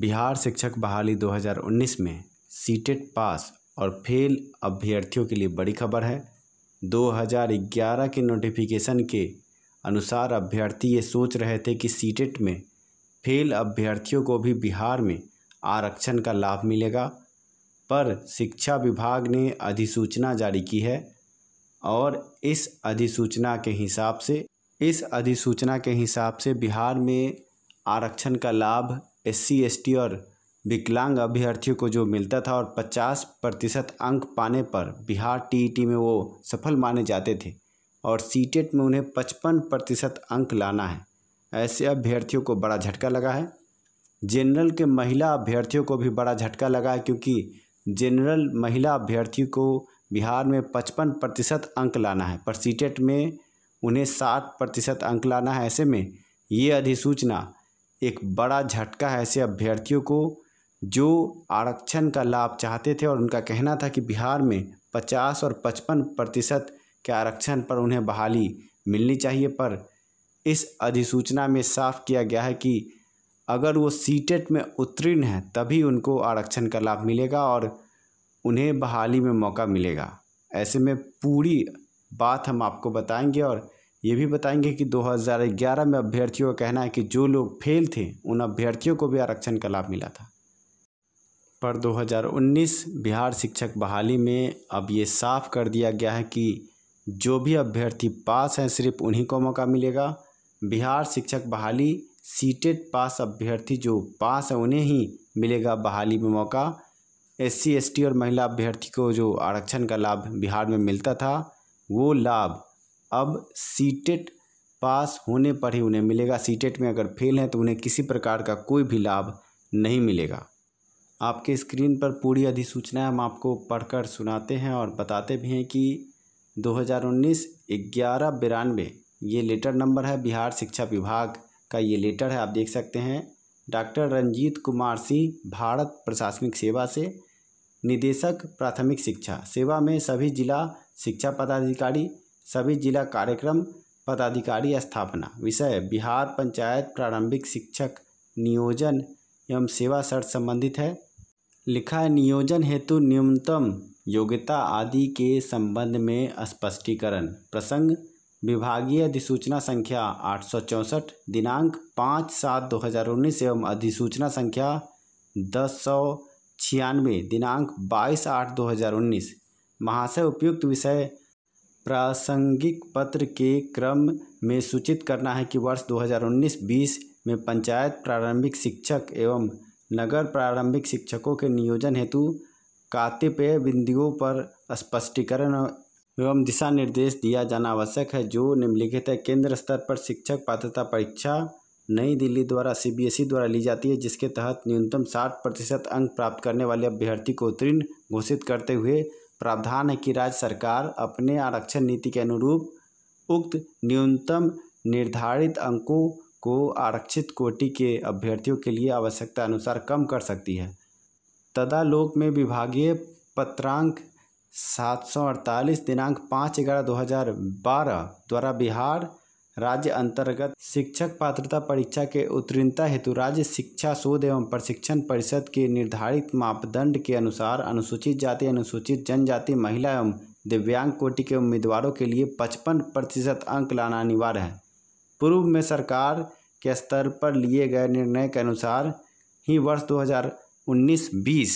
बिहार शिक्षक बहाली 2019 में सीटेट पास और फेल अभ्यर्थियों के लिए बड़ी खबर है 2011 के नोटिफिकेशन के अनुसार अभ्यर्थी ये सोच रहे थे कि सीटेट में फेल अभ्यर्थियों को भी बिहार में आरक्षण का लाभ मिलेगा पर शिक्षा विभाग ने अधिसूचना जारी की है और इस अधिसूचना के हिसाब से इस अधिसूचना के हिसाब से बिहार में आरक्षण का लाभ एस सी और विकलांग अभ्यर्थियों को जो मिलता था और 50 प्रतिशत अंक पाने पर बिहार टीईटी में वो सफल माने जाते थे और सीटेट में उन्हें 55 प्रतिशत अंक लाना है ऐसे अभ्यर्थियों को बड़ा झटका लगा है जनरल के महिला अभ्यर्थियों को भी बड़ा झटका लगा है क्योंकि जनरल महिला अभ्यर्थियों को बिहार में पचपन प्रतिशत अंक लाना है पर सी में उन्हें साठ प्रतिशत अंक लाना है ऐसे में ये अधिसूचना एक बड़ा झटका है ऐसे अभ्यर्थियों को जो आरक्षण का लाभ चाहते थे और उनका कहना था कि बिहार में पचास और पचपन प्रतिशत के आरक्षण पर उन्हें बहाली मिलनी चाहिए पर इस अधिसूचना में साफ किया गया है कि अगर वो सीटेट में उत्तीर्ण हैं तभी उनको आरक्षण का लाभ मिलेगा और उन्हें बहाली में मौका मिलेगा ऐसे में पूरी बात हम आपको बताएंगे और ये भी बताएंगे कि 2011 में अभ्यर्थियों का कहना है कि जो लोग फेल थे उन अभ्यर्थियों को भी आरक्षण का लाभ मिला था पर 2019 बिहार शिक्षक बहाली में अब ये साफ कर दिया गया है कि जो भी अभ्यर्थी पास हैं सिर्फ उन्हीं को मौका मिलेगा बिहार शिक्षक बहाली सीटेड पास अभ्यर्थी जो पास हैं उन्हें ही मिलेगा बहाली में मौका एस सी और महिला अभ्यर्थी को जो आरक्षण का लाभ बिहार में मिलता था वो लाभ अब सीटेट पास होने पर ही उन्हें मिलेगा सीटेट में अगर फेल हैं तो उन्हें किसी प्रकार का कोई भी लाभ नहीं मिलेगा आपके स्क्रीन पर पूरी अधिसूचना हम आपको पढ़कर सुनाते हैं और बताते भी हैं कि 2019 ग्यारह बिरानवे ये लेटर नंबर है बिहार शिक्षा विभाग का ये लेटर है आप देख सकते हैं डॉक्टर रंजीत कुमार सिंह भारत प्रशासनिक सेवा से निदेशक प्राथमिक शिक्षा सेवा में सभी जिला शिक्षा पदाधिकारी सभी जिला कार्यक्रम पदाधिकारी स्थापना विषय बिहार पंचायत प्रारंभिक शिक्षक नियोजन एवं सेवा शर्त संबंधित है लिखा है नियोजन हेतु न्यूनतम योग्यता आदि के संबंध में स्पष्टीकरण प्रसंग विभागीय अधिसूचना संख्या आठ दिनांक पाँच सात दो हज़ार उन्नीस एवं अधिसूचना संख्या दस सौ छियानवे दिनांक बाईस आठ दो हज़ार उन्नीस महाशय उपयुक्त विषय प्रासंगिक पत्र के क्रम में सूचित करना है कि वर्ष दो हज़ार उन्नीस बीस में पंचायत प्रारंभिक शिक्षक एवं नगर प्रारंभिक शिक्षकों के नियोजन हेतु कातिपेय बिंदुओं पर स्पष्टीकरण एवं दिशा निर्देश दिया जाना आवश्यक है जो निम्नलिखित है केंद्र स्तर पर शिक्षक पात्रता परीक्षा नई दिल्ली द्वारा सीबीएसई द्वारा ली जाती है जिसके तहत न्यूनतम साठ प्रतिशत अंक प्राप्त करने वाले अभ्यर्थी को उत्तीर्ण घोषित करते हुए प्रावधान है कि राज्य सरकार अपने आरक्षण नीति के अनुरूप उक्त न्यूनतम निर्धारित अंकों को आरक्षित कोटि के अभ्यर्थियों के लिए आवश्यकता अनुसार कम कर सकती है तदालोक में विभागीय पत्रांक सात सौ अड़तालीस दिनांक पाँच ग्यारह दो हज़ार बारह द्वारा बिहार राज्य अंतर्गत शिक्षक पात्रता परीक्षा के उत्तीर्णता हेतु राज्य शिक्षा शोध एवं प्रशिक्षण परिषद के निर्धारित मापदंड के अनुसार अनुसूचित जाति अनुसूचित जनजाति महिला एवं दिव्यांग कोटि के उम्मीदवारों के लिए पचपन प्रतिशत अंक लाना अनिवार्य है पूर्व में सरकार के स्तर पर लिए गए निर्णय के अनुसार ही वर्ष 2019-20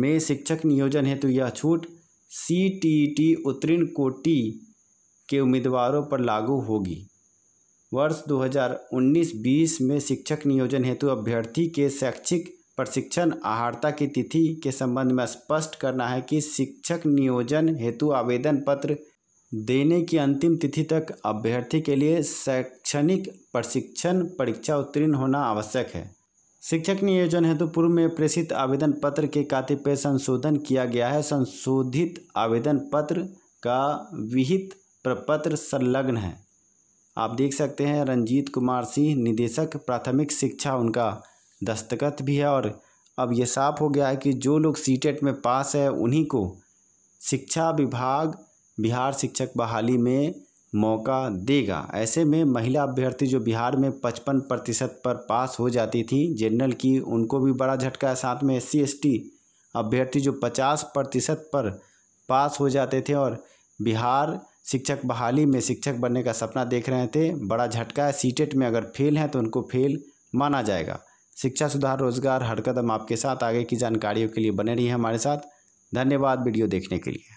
में शिक्षक नियोजन हेतु यह छूट सी टी उत्तीर्ण कोटि के उम्मीदवारों पर लागू होगी वर्ष 2019-20 में शिक्षक नियोजन हेतु अभ्यर्थी के शैक्षिक प्रशिक्षण आहारता की तिथि के संबंध में स्पष्ट करना है कि शिक्षक नियोजन हेतु आवेदन पत्र देने की अंतिम तिथि तक अभ्यर्थी के लिए शैक्षणिक प्रशिक्षण परीक्षा उत्तीर्ण होना आवश्यक है शिक्षक नियोजन हेतु पूर्व में प्रेषित आवेदन पत्र के कातिपय संशोधन किया गया है संशोधित आवेदन पत्र का विहित प्रपत्र संलग्न है आप देख सकते हैं रंजीत कुमार सिंह निदेशक प्राथमिक शिक्षा उनका दस्तखत भी है और अब ये साफ हो गया है कि जो लोग सी e में पास है उन्हीं को शिक्षा विभाग बिहार शिक्षक बहाली में मौका देगा ऐसे में महिला अभ्यर्थी जो बिहार में पचपन प्रतिशत पर पास हो जाती थी जनरल की उनको भी बड़ा झटका है साथ में एस सी अभ्यर्थी जो पचास प्रतिशत पर पास हो जाते थे और बिहार शिक्षक बहाली में शिक्षक बनने का सपना देख रहे थे बड़ा झटका है सीटेट में अगर फेल हैं तो उनको फेल माना जाएगा शिक्षा सुधार रोजगार हर कदम आपके साथ आगे की जानकारियों के लिए बने रहिए हमारे साथ धन्यवाद वीडियो देखने के लिए